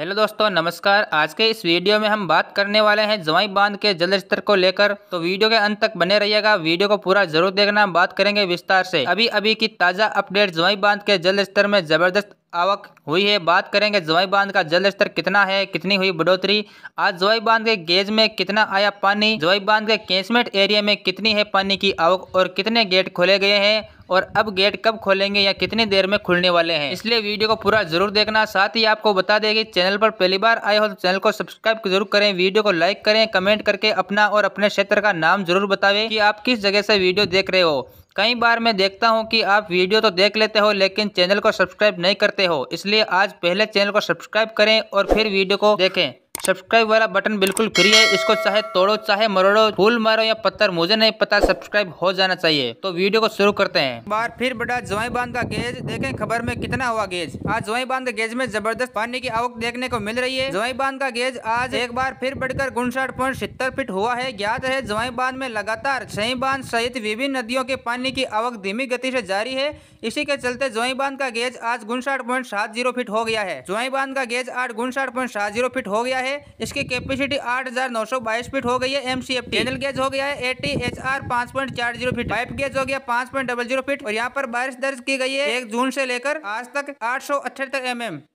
hello दोस्तों नमस्कार आज के इस वीडियो में हम बात करने वाले हैं जवाई बांध के जल स्तर को लेकर तो वीडियो के अंत तक बने रहिएगा वीडियो को पूरा जरूर देखना बात करेंगे विस्तार से अभी अभी की ताज़ा अपडेट जवाई बांध के जल स्तर में जबरदस्त आवक हुई है बात करेंगे जवाई बांध का जल स्तर कितना है कितनी हुई बढ़ोतरी आज जवाई बांध के गेज में कितना आया पानी जवाई बांध के कैंसमेंट एरिया में कितनी है पानी की आवक और कितने गेट खोले गए हैं और अब गेट कब खोलेंगे या कितनी देर में खुलने वाले हैं इसलिए वीडियो को पूरा जरूर देखना साथ ही आपको बता दें कि चैनल पर पहली बार आए हो तो चैनल को सब्सक्राइब जरूर करें वीडियो को लाइक करें कमेंट करके अपना और अपने क्षेत्र का नाम जरूर की कि आप किस जगह से वीडियो देख रहे हो कई बार मैं देखता हूं कि आप वीडियो तो देख लेते हो लेकिन चैनल को सब्सक्राइब नहीं करते हो इसलिए आज पहले चैनल को सब्सक्राइब करें और फिर वीडियो को देखें सब्सक्राइब वाला बटन बिल्कुल फ्री है इसको चाहे तोड़ो चाहे मरोड़ो फूल मारो या पत्थर मुझे नहीं पता सब्सक्राइब हो जाना चाहिए तो वीडियो को शुरू करते हैं बार फिर बड़ा ज्वाई बांध का गेज देखें खबर में कितना हुआ गेज आज ज्वाई बांध गेज में जबरदस्त पानी की आवक देखने को मिल रही है ज्वाई बांध का गेज आज एक बार फिर बढ़कर उनसठ पॉइंट फीट हुआ है ज्ञात है ज्वाई बांध में लगातार छई बांध सहित विभिन्न नदियों के पानी की आवक धीमी गति ऐसी जारी है इसी के चलते जवाई बांध का गेज आज उनसठ पॉइंट सात जीरो फीट हो गया है जवाई बांध का गेज आज उनसठ पॉइंट सात जीरो फीट हो गया है है इसकी कैपेसिटी आठ हजार नौ सौ बाईस फीट हो गई है M C F channel gauge हो गया है ए टी एच आर पांच पॉइंट चार जीरो फीट पाइप गेज हो गया पाँच पॉइंट डबल जीरो फीट और यहाँ पर बारिश दर्ज की गई है एक जून से लेकर आज तक आठ सौ अठहत्तर एम एम